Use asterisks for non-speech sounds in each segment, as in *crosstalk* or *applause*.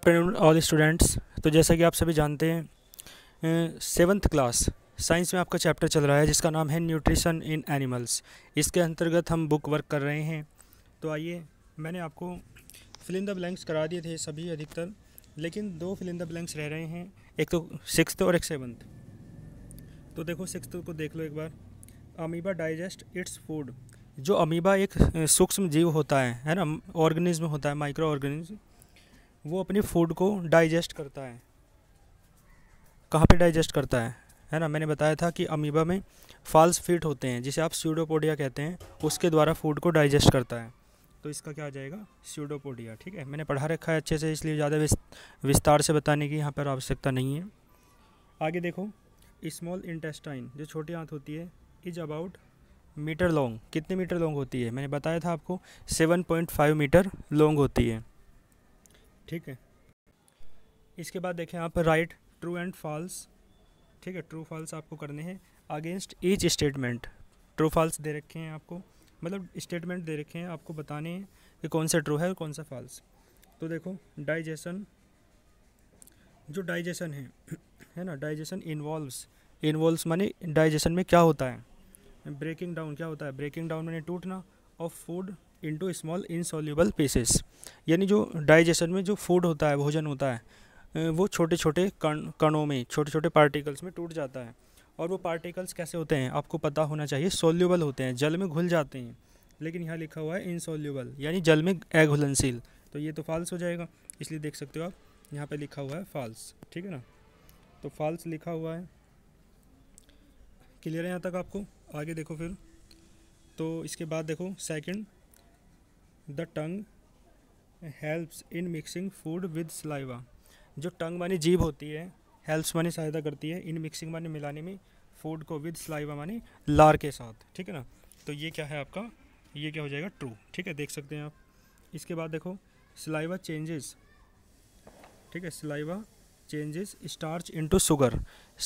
afternoon all students तो जैसा कि आप सभी जानते हैं सेवन्थ क्लास साइंस में आपका चैप्टर चल रहा है जिसका नाम है न्यूट्रिशन इन एनिमल्स इसके अंतर्गत हम बुक वर्क कर रहे हैं तो आइए मैंने आपको फिलिंदा ब्लैंक्स करा दिए थे सभी अधिकतर लेकिन दो फिलिंदा ब्लैंक्स रह रहे हैं एक तो सिक्स और एक सेवन्थ तो देखो सिक्स को देख लो एक बार अमीबा डाइजेस्ट इट्स फूड जो अमीबा एक सूक्ष्म जीव होता है है ना ऑर्गेनिज्म होता है माइक्रो ऑर्गेनिज्म वो अपने फूड को डाइजेस्ट करता है कहाँ पे डाइजेस्ट करता है है ना मैंने बताया था कि अमीबा में फॉल्स फिट होते हैं जिसे आप स्यूडोपोडिया कहते हैं उसके द्वारा फूड को डाइजेस्ट करता है तो इसका क्या आ जाएगा स्यूडोपोडिया ठीक है मैंने पढ़ा रखा है अच्छे से इसलिए ज़्यादा विस्तार से बताने की यहाँ पर आवश्यकता नहीं है आगे देखो स्मॉल इंटेस्टाइन जो छोटी आँख होती है इज अबाउट मीटर लॉन्ग कितने मीटर लॉन्ग होती है मैंने बताया था आपको seven point five metre long होती है ठीक है इसके बाद देखें आप राइट ट्रू एंड फॉल्स ठीक है ट्रू फॉल्स आपको करने हैं against each statement true false दे रखे हैं आपको मतलब स्टेटमेंट दे रखे हैं आपको बताने हैं कि कौन सा ट्रू है और कौन सा फॉल्स तो देखो डाइजेशन जो डाइजेशन है *clears throat* है ना डाइजेशन इन्वॉल्व्स इन्वॉल्व्स माने डाइजेशन में क्या होता है ब्रेकिंग डाउन क्या होता है ब्रेकिंग डाउन मैंने टूटना of food into small insoluble pieces यानी जो डाइजेशन में जो फूड होता है भोजन होता है वो छोटे छोटे कण कणों में छोटे छोटे पार्टिकल्स में टूट जाता है और वो पार्टिकल्स कैसे होते हैं आपको पता होना चाहिए सोल्यूबल होते हैं जल में घुल जाते हैं लेकिन यहाँ लिखा हुआ है इनसोल्यूबल यानी जल में अघुलनशील तो ये तो फॉल्स हो जाएगा इसलिए देख सकते हो आप यहाँ पे लिखा हुआ है फॉल्स ठीक है ना तो फॉल्स लिखा हुआ है क्लियर है यहाँ तक आपको आगे देखो फिर तो इसके बाद देखो second the tongue helps in mixing food with saliva जो टंग मानी जीभ होती है हेल्प्स मानी सहायता करती है इन मिक्सिंग मानी मिलाने में फूड को विद सलाइवा मानी लार के साथ ठीक है ना तो ये क्या है आपका ये क्या हो जाएगा ट्रू ठीक है देख सकते हैं आप इसके बाद देखो सलाइवा चेंजेस ठीक है saliva changes starch into sugar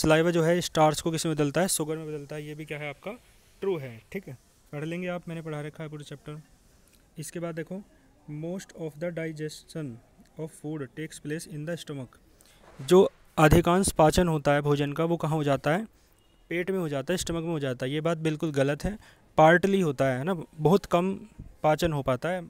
saliva जो है स्टार्च को किसी में बदलता है शुगर में बदलता है ये भी क्या है आपका ट्रू है ठीक है पढ़ लेंगे आप मैंने पढ़ा रखा है पूरा चैप्टर इसके बाद देखो most of the digestion of food takes place in the stomach जो अधिकांश पाचन होता है भोजन का वो कहाँ हो जाता है पेट में हो जाता है स्टमक में हो जाता है ये बात बिल्कुल गलत है पार्टली होता है ना बहुत कम पाचन हो पाता है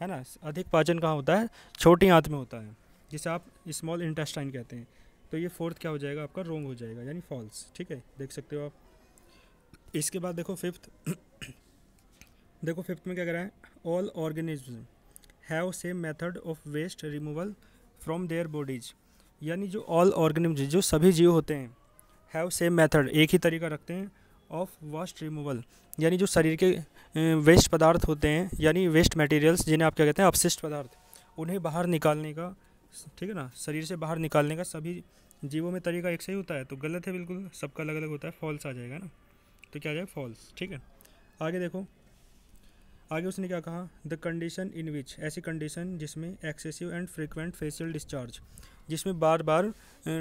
है ना अधिक पाचन कहाँ होता है छोटी आंत में होता है जिसे आप स्मॉल इंटेस्टाइन कहते हैं तो ये फोर्थ क्या हो जाएगा आपका रोंग हो जाएगा यानी फॉल्स ठीक है देख सकते हो आप इसके बाद देखो फिफ्थ देखो फिफ्थ में क्या कह रहा है all organism have same method of waste removal from their bodies यानी जो ऑल ऑर्गेनिज्म जो सभी जीव होते हैं हैव सेम मेथड एक ही तरीका रखते हैं ऑफ वास्ट रिमूवल यानी जो शरीर के वेस्ट पदार्थ होते हैं यानी वेस्ट मटेरियल्स जिन्हें आप क्या कहते हैं अपशिष्ट पदार्थ उन्हें बाहर निकालने का ठीक है ना शरीर से बाहर निकालने का सभी जीवों में तरीका एक से ही होता है तो गलत है बिल्कुल सबका अलग अलग होता है फॉल्स आ जाएगा ना तो क्या आ जाएगा फॉल्स ठीक है आगे देखो आगे उसने क्या कहा द कंडीशन इन विच ऐसी कंडीशन जिसमें excessive and frequent facial discharge जिसमें बार बार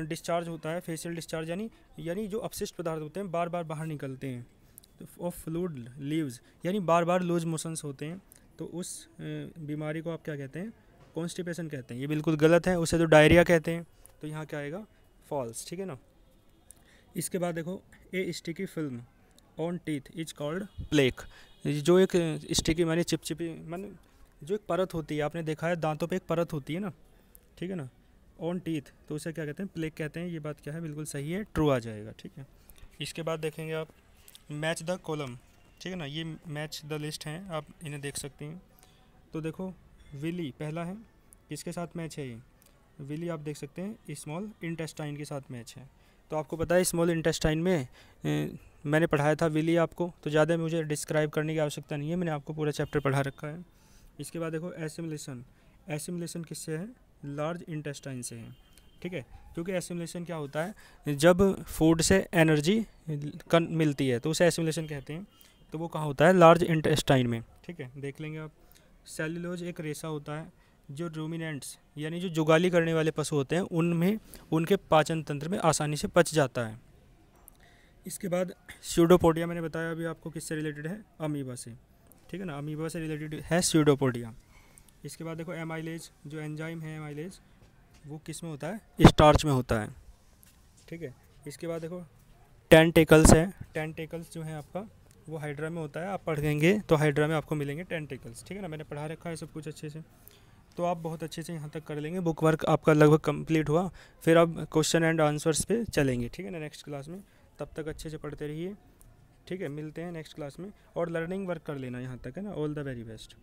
डिस्चार्ज होता है फेशियल डिस्चार्ज यानी यानी जो अपशिष्ट पदार्थ होते हैं बार बार बाहर निकलते हैं ऑफ फ्लूड लीव्स यानी बार बार लूज मोशंस होते हैं तो उस बीमारी को आप क्या कहते हैं कॉन्स्टिपेशन कहते हैं ये बिल्कुल गलत है उसे तो डायरिया कहते हैं तो यहाँ क्या आएगा फॉल्स ठीक है ना इसके बाद देखो a sticky film on teeth is called plaque जो एक स्टिकी मानी चिपचिपी मान जो एक परत होती है आपने देखा है दांतों पे एक परत होती है ना ठीक है ना ऑन टीथ तो उसे क्या कहते हैं प्लेक कहते हैं ये बात क्या है बिल्कुल सही है ट्रू आ जाएगा ठीक है इसके बाद देखेंगे आप मैच द कॉलम ठीक है ना ये मैच द लिस्ट हैं आप इन्हें देख सकते हैं तो देखो विली पहला है किसके साथ मैच है ये विली आप देख सकते हैं स्मॉल इंटेस्टाइन के साथ मैच है तो आपको पता है स्मॉल इंटेस्टाइन में मैंने पढ़ाया था विली आपको तो ज़्यादा मुझे डिस्क्राइब करने की आवश्यकता नहीं है मैंने आपको पूरा चैप्टर पढ़ा रखा है इसके बाद देखो एसिमुलेशन एसिमुलेशन किससे है लार्ज इंटेस्टाइन से है ठीक है क्योंकि एसिमुलेशन क्या होता है जब फूड से एनर्जी कन मिलती है तो उसे एसिमुलेशन कहते हैं तो वो कहाँ होता है लार्ज इंटेस्टाइन में ठीक है देख लेंगे आप सेलुलोज एक रेसा होता है जो रूमिनेंट्स यानी जो जुगाली करने वाले पशु होते हैं उनमें उनके पाचन तंत्र में आसानी से पच जाता है इसके बाद स्यूडोपोडिया मैंने बताया अभी आपको किससे रिलेटेड है अमीबा से ठीक है ना अमीबा से रिलेटेड है स्यूडोपोडिया इसके बाद देखो एमाइलेज जो एंजाइम है एमाइलेज वो किस में होता है स्टार्च में होता है ठीक है इसके बाद देखो टेंटेकल्स है टेंटेकल्स जो है आपका वो हाइड्रा में होता है आप पढ़ गएंगे तो हाइड्रा में आपको मिलेंगे टेंटेकल्स ठीक है ना मैंने पढ़ा रखा है सब कुछ अच्छे से तो आप बहुत अच्छे से यहाँ तक कर लेंगे बुक वर्क आपका लगभग कंप्लीट हुआ फिर आप क्वेश्चन एंड आंसर्स पे चलेंगे ठीक है ना नेक्स्ट क्लास में तब तक अच्छे से पढ़ते रहिए ठीक है मिलते हैं नेक्स्ट क्लास में और लर्निंग वर्क कर लेना यहाँ तक है ना ऑल द वेरी बेस्ट